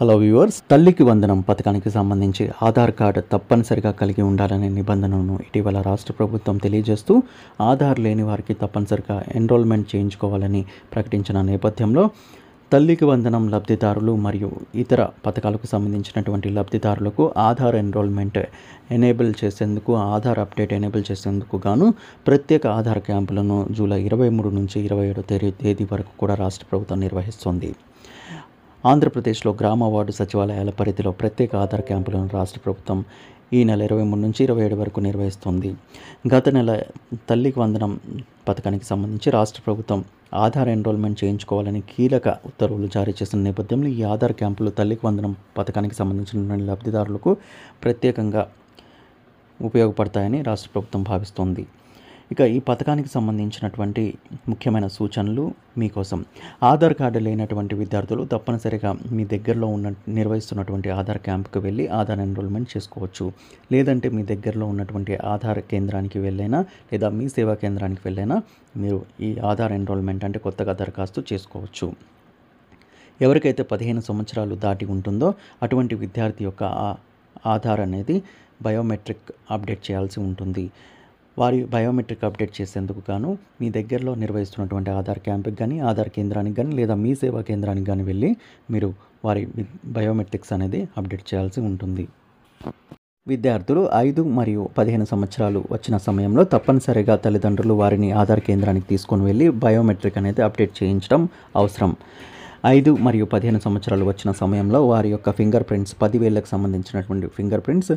hello viewers తల్లికి వందనం పథకానికి సంబంధించి ఆధార్ కార్డు తప్పనిసరిగా కలిగి ఉండాలనే నిబంధనను ఇటీవల రాష్ట్ర ప్రభుత్వం తెలియజేస్తూ ఆధార్ లేని వారికి తప్పనిసరిగా ఎన్రోల్మెంట్ చేయించుకోవాలని ప్రకటించిన నేపథ్యంలో తల్లికి వందనం లబ్ధిదారులు మరియు ఇతర పథకాలకు సంబంధించినటువంటి లబ్ధిదారులకు ఆధార్ ఎన్రోల్మెంట్ ఎనేబుల్ చేసేందుకు ఆధార్ అప్డేట్ ఎనేబుల్ చేసేందుకు గాను ప్రత్యేక ఆధార్ క్యాంపులను జూలై ఇరవై మూడు నుంచి ఇరవై ఏడో తేదీ వరకు కూడా రాష్ట్ర ప్రభుత్వం నిర్వహిస్తుంది ఆంధ్రప్రదేశ్లో గ్రామ వార్డు సచివాలయాల పరిధిలో ప్రత్యేక ఆధార్ క్యాంపులను రాష్ట్ర ప్రభుత్వం ఈ నెల ఇరవై మూడు నుంచి ఇరవై ఏడు వరకు నిర్వహిస్తుంది గత నెల తల్లికి వందనం పథకానికి సంబంధించి రాష్ట్ర ప్రభుత్వం ఆధార్ ఎన్రోల్మెంట్ చేయించుకోవాలని కీలక ఉత్తర్వులు జారీ చేసిన నేపథ్యంలో ఈ ఆధార్ క్యాంపులు తల్లికి వందనం పథకానికి సంబంధించిన లబ్ధిదారులకు ప్రత్యేకంగా ఉపయోగపడతాయని రాష్ట్ర ప్రభుత్వం భావిస్తోంది ఇక ఈ పథకానికి సంబంధించినటువంటి ముఖ్యమైన సూచనలు మీకోసం ఆధార్ కార్డు లేనటువంటి విద్యార్థులు తప్పనిసరిగా మీ దగ్గరలో ఉన్న నిర్వహిస్తున్నటువంటి ఆధార్ క్యాంప్కి వెళ్ళి ఆధార్ ఎన్రోల్మెంట్ చేసుకోవచ్చు లేదంటే మీ దగ్గరలో ఉన్నటువంటి ఆధార్ కేంద్రానికి వెళ్ళైనా లేదా మీ సేవా కేంద్రానికి వెళ్ళైనా మీరు ఈ ఆధార్ ఎన్రోల్మెంట్ అంటే కొత్తగా దరఖాస్తు చేసుకోవచ్చు ఎవరికైతే పదిహేను సంవత్సరాలు దాటి ఉంటుందో అటువంటి విద్యార్థి యొక్క ఆధార్ అనేది బయోమెట్రిక్ అప్డేట్ చేయాల్సి ఉంటుంది వారి బయోమెట్రిక్ అప్డేట్ చేసేందుకు గాను మీ దగ్గరలో నిర్వహిస్తున్నటువంటి ఆధార్ క్యాంపుకి కానీ ఆధార్ కేంద్రానికి కానీ లేదా మీ సేవా కేంద్రానికి కానీ వెళ్ళి మీరు వారి బయోమెట్రిక్స్ అనేది అప్డేట్ చేయాల్సి ఉంటుంది విద్యార్థులు ఐదు మరియు పదిహేను సంవత్సరాలు వచ్చిన సమయంలో తప్పనిసరిగా తల్లిదండ్రులు వారిని ఆధార్ కేంద్రానికి తీసుకొని వెళ్ళి బయోమెట్రిక్ అనేది అప్డేట్ చేయించడం అవసరం ఐదు మరియు పదిహేను సంవత్సరాలు వచ్చిన సమయంలో వారి యొక్క ఫింగర్ ప్రింట్స్ పదివేలకు సంబంధించినటువంటి ఫింగర్ ప్రింట్స్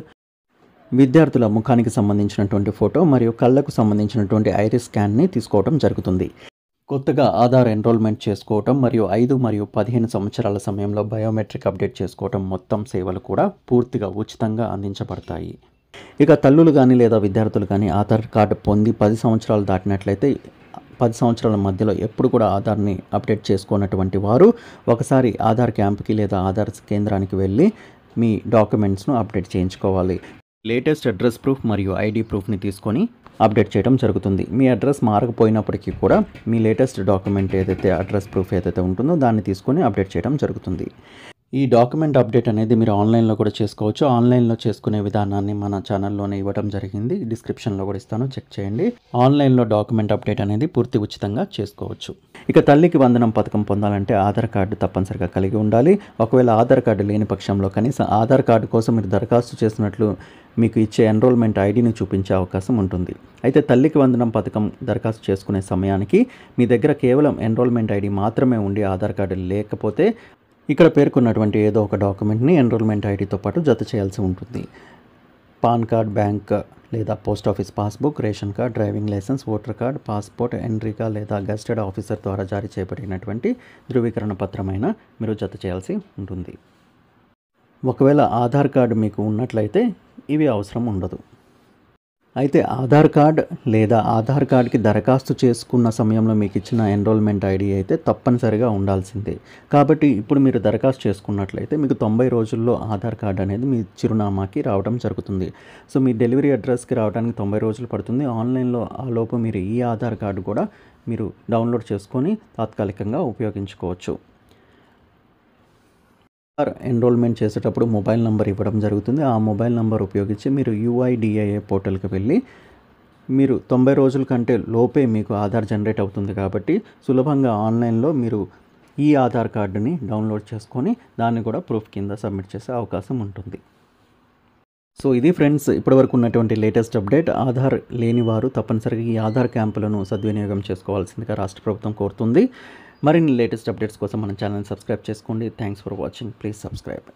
విద్యార్థుల ముఖానికి సంబంధించినటువంటి ఫోటో మరియు కళ్ళకు సంబంధించినటువంటి ఐరిస్ స్కాన్ని తీసుకోవడం జరుగుతుంది కొత్తగా ఆధార్ ఎన్రోల్మెంట్ చేసుకోవటం మరియు ఐదు మరియు పదిహేను సంవత్సరాల సమయంలో బయోమెట్రిక్ అప్డేట్ చేసుకోవటం మొత్తం సేవలు కూడా పూర్తిగా ఉచితంగా అందించబడతాయి ఇక తల్లులు కానీ లేదా విద్యార్థులు కానీ ఆధార్ కార్డు పొంది పది సంవత్సరాలు దాటినట్లయితే పది సంవత్సరాల మధ్యలో ఎప్పుడు కూడా ఆధార్ని అప్డేట్ చేసుకున్నటువంటి వారు ఒకసారి ఆధార్ క్యాంప్కి లేదా ఆధార్ కేంద్రానికి వెళ్ళి మీ డాక్యుమెంట్స్ను అప్డేట్ చేయించుకోవాలి లేటెస్ట్ అడ్రస్ ప్రూఫ్ మరియు ఐడి ప్రూఫ్ని తీసుకొని అప్డేట్ చేయడం జరుగుతుంది మీ అడ్రస్ మారకపోయినప్పటికీ కూడా మీ లేటెస్ట్ డాక్యుమెంట్ ఏదైతే అడ్రస్ ప్రూఫ్ ఏదైతే ఉంటుందో దాన్ని తీసుకొని అప్డేట్ చేయడం జరుగుతుంది ఈ డాక్యుమెంట్ అప్డేట్ అనేది మీరు ఆన్లైన్లో కూడా చేసుకోవచ్చు ఆన్లైన్లో చేసుకునే విధానాన్ని మన ఛానల్లోనే ఇవ్వడం జరిగింది డిస్క్రిప్షన్లో కూడా ఇస్తాను చెక్ చేయండి ఆన్లైన్లో డాక్యుమెంట్ అప్డేట్ అనేది పూర్తి ఉచితంగా చేసుకోవచ్చు ఇక తల్లికి వందనం పథకం పొందాలంటే ఆధార్ కార్డు తప్పనిసరిగా కలిగి ఉండాలి ఒకవేళ ఆధార్ కార్డు లేని పక్షంలో కనీసం ఆధార్ కార్డు కోసం మీరు దరఖాస్తు చేసినట్లు మీకు ఇచ్చే ఎన్రోల్మెంట్ ఐడిని చూపించే అవకాశం ఉంటుంది అయితే తల్లికి వందనం పథకం దరఖాస్తు చేసుకునే సమయానికి మీ దగ్గర కేవలం ఎన్రోల్మెంట్ ఐడి మాత్రమే ఉండి ఆధార్ కార్డు లేకపోతే ఇక్కడ పేర్కొన్నటువంటి ఏదో ఒక డాక్యుమెంట్ని ఎన్రోల్మెంట్ ఐడితో పాటు జత చేయాల్సి ఉంటుంది పాన్ కార్డ్ బ్యాంక్ లేదా post office passbook ration card driving licence voter card passport ఎంట్రీగా లేదా గస్టెడ్ ఆఫీసర్ ద్వారా జారీ చేయబడినటువంటి ధృవీకరణ పత్రమైన మీరు జత చేయాల్సి ఉంటుంది ఒకవేళ ఆధార్ కార్డు మీకు ఉన్నట్లయితే ఇవి అవసరం ఉండదు అయితే ఆధార్ కార్డ్ లేదా ఆధార్ కార్డ్కి దరఖాస్తు చేసుకున్న సమయంలో మీకు ఇచ్చిన ఎన్రోల్మెంట్ ఐడి అయితే తప్పనిసరిగా ఉండాల్సిందే కాబట్టి ఇప్పుడు మీరు దరఖాస్తు చేసుకున్నట్లయితే మీకు తొంభై రోజుల్లో ఆధార్ కార్డ్ అనేది మీ చిరునామాకి రావడం జరుగుతుంది సో మీ డెలివరీ అడ్రస్కి రావడానికి తొంభై రోజులు పడుతుంది ఆన్లైన్లో ఆలోపు మీరు ఈ ఆధార్ కార్డు కూడా మీరు డౌన్లోడ్ చేసుకొని తాత్కాలికంగా ఉపయోగించుకోవచ్చు ఎన్రోల్మెంట్ చేసేటప్పుడు మొబైల్ నెంబర్ ఇవ్వడం జరుగుతుంది ఆ మొబైల్ నెంబర్ ఉపయోగించి మీరు యూఐడిఐఏ పోర్టల్కి వెళ్ళి మీరు తొంభై రోజుల కంటే లోపే మీకు ఆధార్ జనరేట్ అవుతుంది కాబట్టి సులభంగా ఆన్లైన్లో మీరు ఈ ఆధార్ కార్డుని డౌన్లోడ్ చేసుకొని దాన్ని కూడా ప్రూఫ్ కింద సబ్మిట్ చేసే అవకాశం ఉంటుంది సో ఇది ఫ్రెండ్స్ ఇప్పటివరకు ఉన్నటువంటి లేటెస్ట్ అప్డేట్ ఆధార్ లేని వారు తప్పనిసరిగా ఈ ఆధార్ క్యాంపులను సద్వినియోగం చేసుకోవాల్సిందిగా రాష్ట్ర ప్రభుత్వం కోరుతుంది మరిన్ని లేటెస్ట్ అప్డేట్స్ కోసం మన ఛానల్ సబ్స్క్రైబ్ చేసుకోండి thanks for watching please subscribe